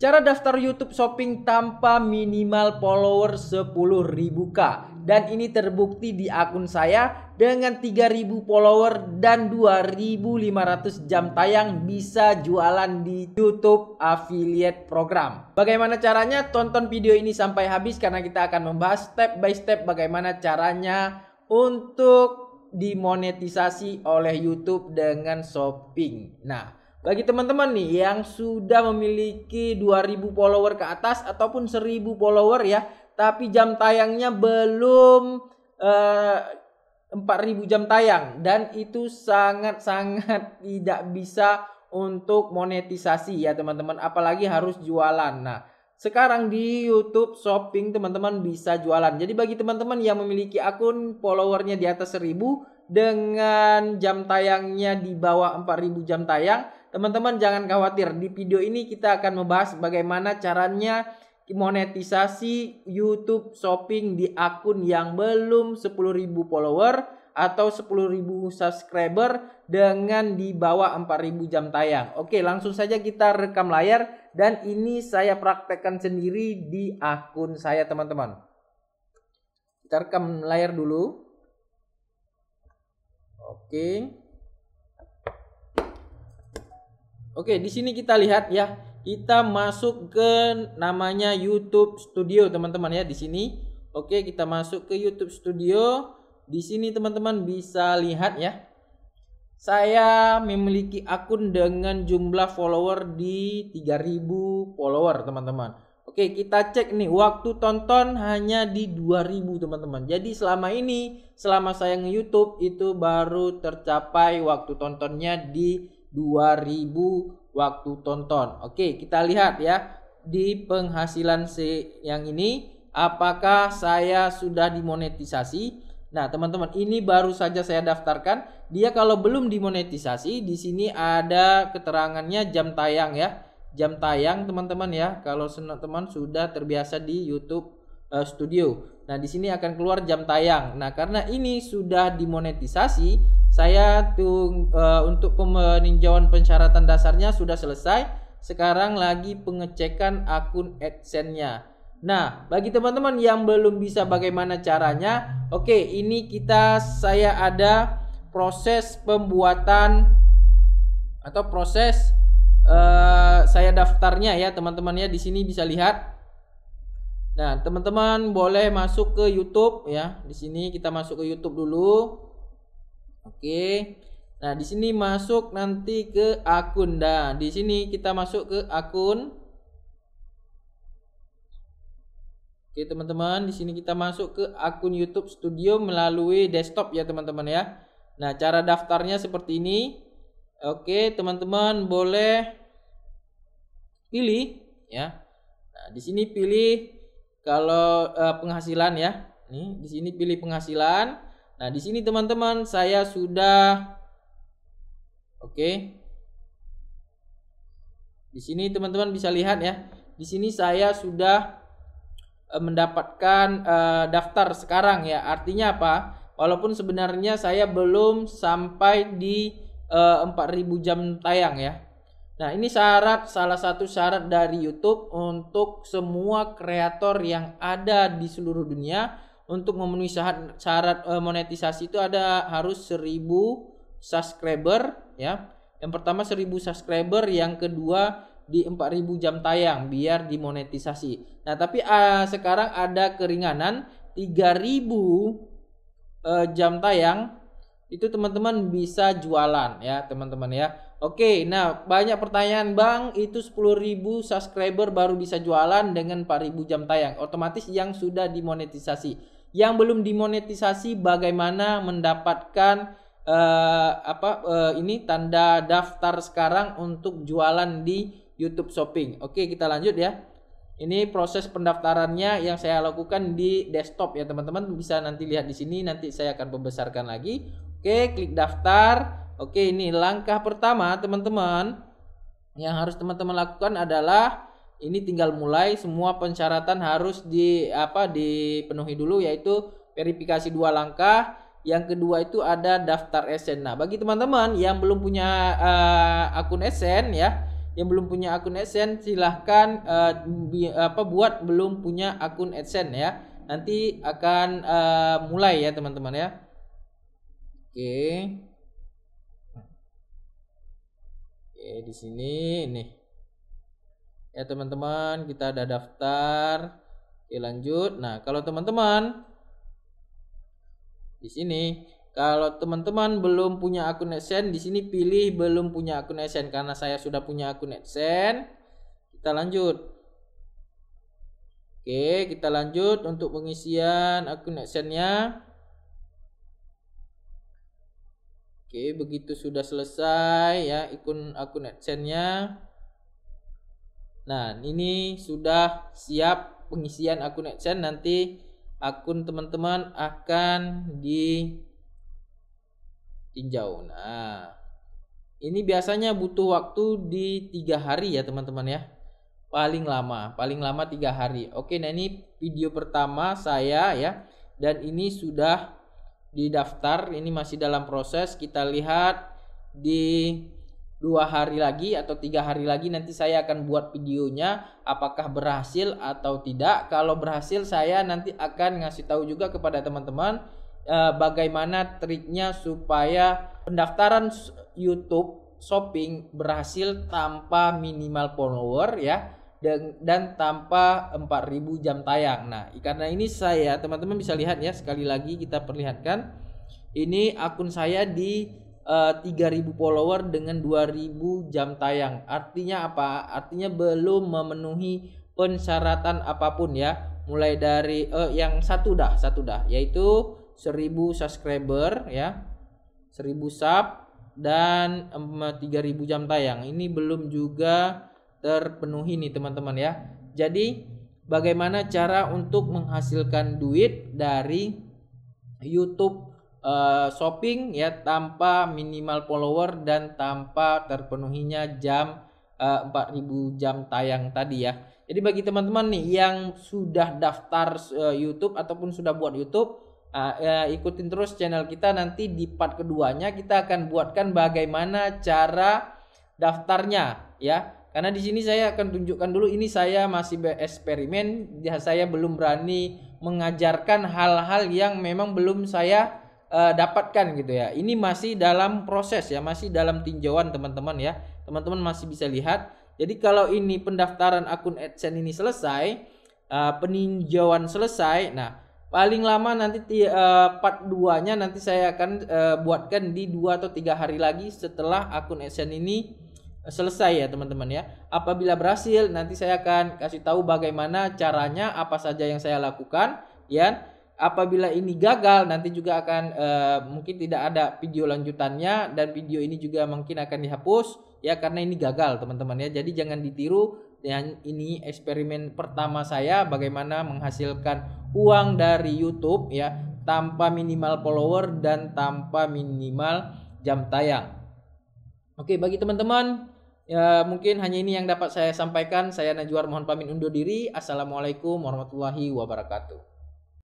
Cara daftar YouTube Shopping tanpa minimal follower 10.000k dan ini terbukti di akun saya dengan 3.000 follower dan 2.500 jam tayang bisa jualan di YouTube affiliate program. Bagaimana caranya? Tonton video ini sampai habis karena kita akan membahas step by step bagaimana caranya untuk dimonetisasi oleh YouTube dengan shopping. Nah, bagi teman-teman nih yang sudah memiliki 2000 follower ke atas ataupun 1000 follower ya, tapi jam tayangnya belum eh, 4000 jam tayang dan itu sangat-sangat tidak bisa untuk monetisasi ya teman-teman, apalagi harus jualan. Nah, sekarang di YouTube Shopping teman-teman bisa jualan. Jadi bagi teman-teman yang memiliki akun followernya di atas 1000 dengan jam tayangnya di bawah 4000 jam tayang Teman-teman jangan khawatir, di video ini kita akan membahas bagaimana caranya monetisasi YouTube Shopping di akun yang belum 10.000 follower atau 10.000 subscriber dengan di bawah 4.000 jam tayang. Oke, langsung saja kita rekam layar dan ini saya praktekkan sendiri di akun saya, teman-teman. Kita rekam layar dulu. Oke. Oke, di sini kita lihat ya, kita masuk ke namanya YouTube Studio teman-teman ya di sini. Oke, kita masuk ke YouTube Studio. Di sini teman-teman bisa lihat ya. Saya memiliki akun dengan jumlah follower di 3000 follower teman-teman. Oke, kita cek nih waktu tonton hanya di 2000 teman-teman. Jadi selama ini selama saya nge-YouTube itu baru tercapai waktu tontonnya di 2000 waktu tonton. Oke, kita lihat ya di penghasilan C yang ini apakah saya sudah dimonetisasi? Nah, teman-teman, ini baru saja saya daftarkan. Dia kalau belum dimonetisasi, di sini ada keterangannya jam tayang ya. Jam tayang teman-teman ya. Kalau teman teman sudah terbiasa di YouTube eh, Studio. Nah, di sini akan keluar jam tayang. Nah, karena ini sudah dimonetisasi, saya tuh eh, e, untuk peninjauan pensyaratan dasarnya sudah selesai. Sekarang lagi pengecekan akun AdSense-nya. Nah, bagi teman-teman yang belum bisa bagaimana caranya, oke, okay, ini kita saya ada proses pembuatan atau proses e, saya daftarnya ya, teman-temannya di sini bisa lihat Nah, teman-teman boleh masuk ke YouTube ya. Di sini kita masuk ke YouTube dulu. Oke. Nah, di sini masuk nanti ke akun. Nah, di sini kita masuk ke akun. Oke, teman-teman, di sini kita masuk ke akun YouTube Studio melalui desktop ya, teman-teman ya. Nah, cara daftarnya seperti ini. Oke, teman-teman boleh pilih ya. Nah, di sini pilih kalau uh, penghasilan ya. Nih, di sini pilih penghasilan. Nah, di sini teman-teman saya sudah Oke. Okay. Di sini teman-teman bisa lihat ya. Di sini saya sudah uh, mendapatkan uh, daftar sekarang ya. Artinya apa? Walaupun sebenarnya saya belum sampai di uh, 4000 jam tayang ya Nah, ini syarat salah satu syarat dari YouTube untuk semua kreator yang ada di seluruh dunia untuk memenuhi syarat syarat e, monetisasi itu ada harus 1000 subscriber ya. Yang pertama 1000 subscriber, yang kedua di 4000 jam tayang biar dimonetisasi. Nah, tapi uh, sekarang ada keringanan 3000 uh, e, jam tayang itu teman-teman bisa jualan ya, teman-teman ya Oke, nah banyak pertanyaan Bang, itu 10.000 subscriber baru bisa jualan dengan 4.000 jam tayang. Otomatis yang sudah dimonetisasi. Yang belum dimonetisasi bagaimana mendapatkan uh, apa uh, ini tanda daftar sekarang untuk jualan di YouTube Shopping. Oke, kita lanjut ya. Ini proses pendaftarannya yang saya lakukan di desktop ya teman-teman bisa nanti lihat di sini nanti saya akan membesarkan lagi. Oke, klik daftar. Oke, ini langkah pertama teman-teman yang harus teman-teman lakukan adalah ini tinggal mulai semua pensyaratan harus di apa dipenuhi dulu yaitu verifikasi dua langkah yang kedua itu ada daftar SN. Nah, bagi teman-teman yang belum punya uh, akun SN ya, yang belum punya akun SN silahkan uh, bi, apa buat belum punya akun SN ya. Nanti akan uh, mulai ya teman-teman ya. Oke. Okay. Oke, di sini nih. Ya, teman-teman, kita ada daftar. Oke, lanjut. Nah, kalau teman-teman di sini kalau teman-teman belum punya akun AdSense, di sini pilih belum punya akun AdSense karena saya sudah punya akun AdSense. Kita lanjut. Oke, kita lanjut untuk pengisian akun AdSense-nya. Oke, begitu sudah selesai ya akun akun AdSense-nya. Nah, ini sudah siap pengisian akun AdSense nanti akun teman-teman akan tinjau. Nah, ini biasanya butuh waktu di tiga hari ya teman-teman ya. Paling lama, paling lama tiga hari. Oke, nah ini video pertama saya ya, dan ini sudah di daftar ini masih dalam proses kita lihat di dua hari lagi atau tiga hari lagi nanti saya akan buat videonya apakah berhasil atau tidak kalau berhasil saya nanti akan ngasih tahu juga kepada teman-teman eh, bagaimana triknya supaya pendaftaran YouTube shopping berhasil tanpa minimal follower ya dan, dan tanpa 4000 jam tayang. Nah, karena ini saya teman-teman bisa lihat ya sekali lagi kita perlihatkan ini akun saya di uh, eh, 3000 follower dengan 2000 jam tayang. Artinya apa? Artinya belum memenuhi pensyaratan apapun ya. Mulai dari uh, yang satu dah, satu dah yaitu 1000 subscriber ya. 1000 sub dan 3000 jam tayang. Ini belum juga terpenuhi nih teman-teman ya. Jadi bagaimana cara untuk menghasilkan duit dari YouTube uh, shopping ya tanpa minimal follower dan tanpa terpenuhinya jam uh, eh, 4000 jam tayang tadi ya. Jadi bagi teman-teman nih yang sudah daftar uh, YouTube ataupun sudah buat YouTube uh, ya, ikutin terus channel kita nanti di part keduanya kita akan buatkan bagaimana cara daftarnya ya karena di sini saya akan tunjukkan dulu ini saya masih bereksperimen, ya saya belum berani mengajarkan hal-hal yang memang belum saya uh, dapatkan gitu ya. Ini masih dalam proses ya, masih dalam tinjauan teman-teman ya. Teman-teman masih bisa lihat. Jadi kalau ini pendaftaran akun AdSense ini selesai, uh, peninjauan selesai, nah paling lama nanti uh, part 2-nya nanti saya akan uh, buatkan di 2 atau 3 hari lagi setelah akun AdSense ini selesai ya teman-teman ya. Apabila berhasil nanti saya akan kasih tahu bagaimana caranya apa saja yang saya lakukan ya. Apabila ini gagal nanti juga akan eh, mungkin tidak ada video lanjutannya dan video ini juga mungkin akan dihapus ya karena ini gagal teman-teman ya. Jadi jangan ditiru dan ini eksperimen pertama saya bagaimana menghasilkan uang dari YouTube ya tanpa minimal follower dan tanpa minimal jam tayang. Oke, bagi teman-teman Ya, mungkin hanya ini yang dapat saya sampaikan. Saya Najwa mohon pamit undur diri. Assalamualaikum warahmatullahi wabarakatuh.